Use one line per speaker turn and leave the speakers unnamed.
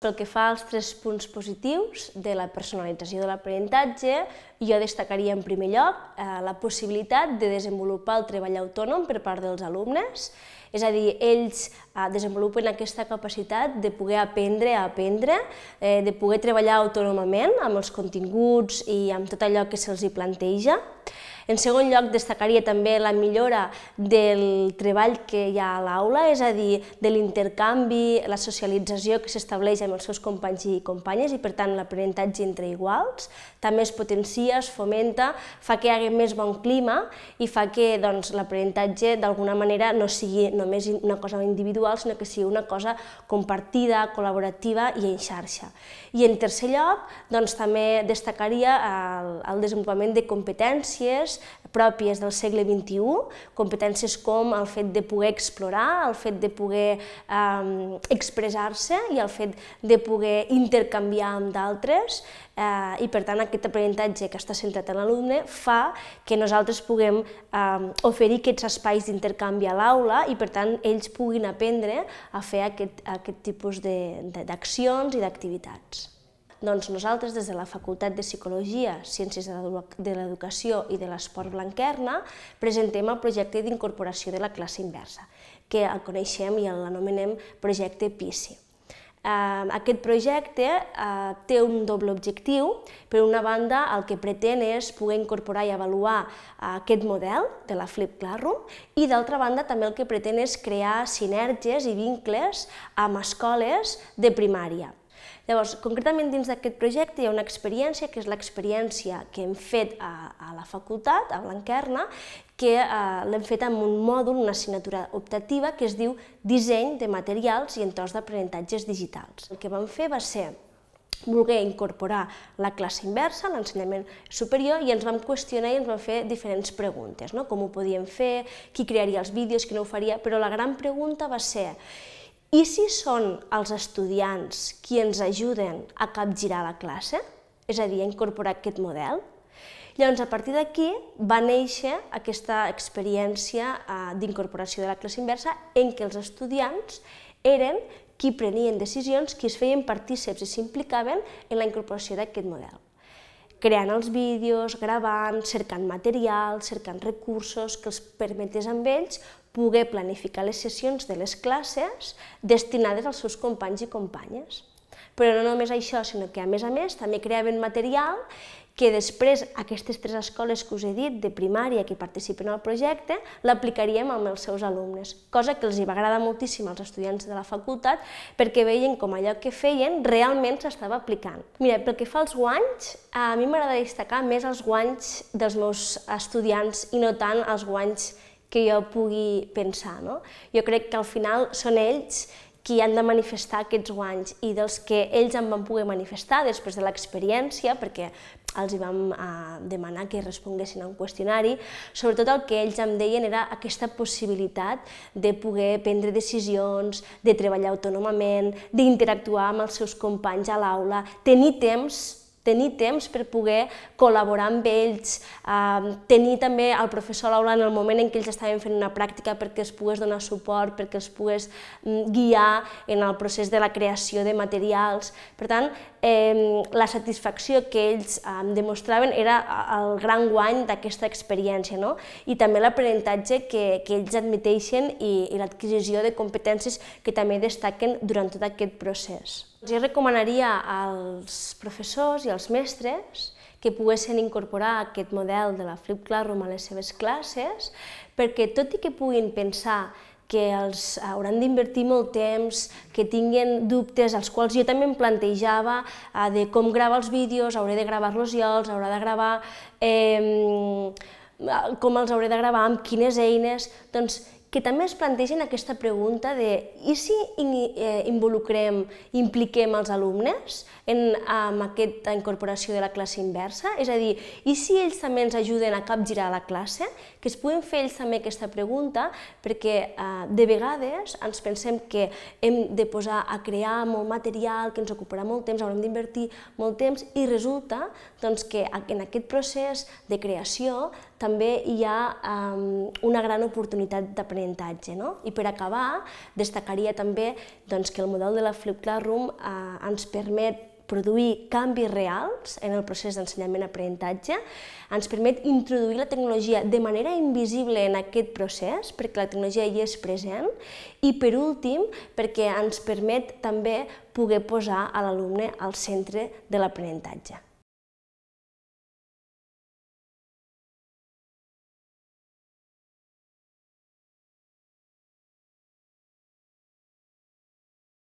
Pel que fa als tres punts positius de la personalització de l'aprenentatge, jo destacaria en primer lloc eh, la possibilitat de desenvolupar el treball autònom per part dels alumnes, és a dir, ells eh, desenvolupen aquesta capacitat de poder aprendre a aprendre, eh, de poder treballar autònomament amb els continguts i amb tot allò que se'ls planteja. En segon lloc, destacaria també la millora del treball que hi ha a l'aula, és a dir, de l'intercanvi, la socialització que s'estableix amb els seus companys i companyes i, per tant, l'aprenentatge entre iguals. També es potencia, es fomenta, fa que hi hagi més bon clima i fa que doncs, l'aprenentatge, d'alguna manera, no sigui només una cosa individual, sinó que sigui una cosa compartida, col·laborativa i en xarxa. I en tercer lloc, doncs, també destacaria el, el desenvolupament de competències competències pròpies del segle XXI, competències com el fet de poder explorar, el fet de poder eh, expressar-se i el fet de poder intercanviar amb d'altres eh, i per tant aquest aprenentatge que està centrat en l'alumne fa que nosaltres puguem eh, oferir aquests espais d'intercanvi a l'aula i per tant ells puguin aprendre a fer aquest, aquest tipus d'accions i d'activitats. Doncs nosaltres, des de la Facultat de Psicologia, Ciències de l'Educació i de l'Esport Blanquerna, presentem el projecte d'incorporació de la classe inversa, que el coneixem i l'anomenem projecte PISI. Eh, aquest projecte eh, té un doble objectiu. Per una banda, el que pretén és poder incorporar i avaluar eh, aquest model de la Flip Classroom i d'altra banda també el que pretén és crear sinergies i vincles amb escoles de primària Llavors, concretament dins d'aquest projecte hi ha una experiència, que és l'experiència que hem fet a, a la facultat, a Blanquerna, que eh, l'hem fet amb un mòdul, una assignatura optativa, que es diu Disseny de materials i entorns d'aprenentatges digitals. El que vam fer va ser voler incorporar la classe inversa, l'ensenyament superior, i ens vam qüestionar i ens vam fer diferents preguntes, no? com ho podíem fer, qui crearia els vídeos, qui no ho faria, però la gran pregunta va ser i si són els estudiants qui ens ajuden a capgirar la classe, és a dir, a incorporar aquest model, Llavors, a partir d'aquí va néixer aquesta experiència eh, d'incorporació de la classe inversa en què els estudiants eren qui prenien decisions, qui es feien partíceps i s'implicaven en la incorporació d'aquest model. Creant els vídeos, gravant, cercant material, cercant recursos que els permetés amb ells poder planificar les sessions de les classes destinades als seus companys i companyes. Però no només això, sinó que a més a més també creaven material que després aquestes tres escoles que us he dit de primària que participen al projecte l'aplicaríem amb els seus alumnes, cosa que els hi va agradar moltíssim als estudiants de la facultat perquè veien com allò que feien realment s'estava aplicant. Mira, pel que fa als guanys, a mi m'agrada destacar més els guanys dels meus estudiants i no tant els guanys que jo pugui pensar. No? Jo crec que al final són ells qui han de manifestar aquests guanys i dels que ells em van poder manifestar després de l'experiència, perquè els hi vam eh, demanar que responguessin a un qüestionari, sobretot el que ells em deien era aquesta possibilitat de poder prendre decisions, de treballar autònomament, d'interactuar amb els seus companys a l'aula, tenir temps tenir temps per poder col·laborar amb ells, eh, tenir també el professor a l'aula en el moment en què ells estaven fent una pràctica perquè es pogués donar suport, perquè es pogués mm, guiar en el procés de la creació de materials. Per tant, la satisfacció que ells demostraven era el gran guany d'aquesta experiència no? i també l'aprenentatge que, que ells admeteixen i, i l'adquisició de competències que també destaquen durant tot aquest procés. Jo recomanaria als professors i als mestres que poguessin incorporar aquest model de la Flip Classroom a les seves classes, perquè tot i que puguin pensar que els hauran d'invertir molt temps, que tinguin dubtes, als quals jo també em plantejava eh, de com gravar els vídeos, hauré de gravar-los jo, els haurà de gravar... Eh, com els hauré de gravar, amb quines eines, doncs que també es plantegin aquesta pregunta de i si eh, involucrem, impliquem els alumnes en, en aquesta incorporació de la classe inversa? És a dir, i si ells també ens ajuden a capgirar la classe? Que es puguin fer ells també aquesta pregunta perquè eh, de vegades ens pensem que hem de posar a crear molt material, que ens ocuparà molt temps, haurem d'invertir molt temps i resulta doncs, que en aquest procés de creació també hi ha eh, una gran oportunitat d'aprenentatge l'aprenentatge. No? I per acabar, destacaria també doncs, que el model de la Flip Classroom eh, ens permet produir canvis reals en el procés d'ensenyament-aprenentatge, ens permet introduir la tecnologia de manera invisible en aquest procés, perquè la tecnologia hi és present, i per últim, perquè ens permet també poder posar a l'alumne al centre de l'aprenentatge.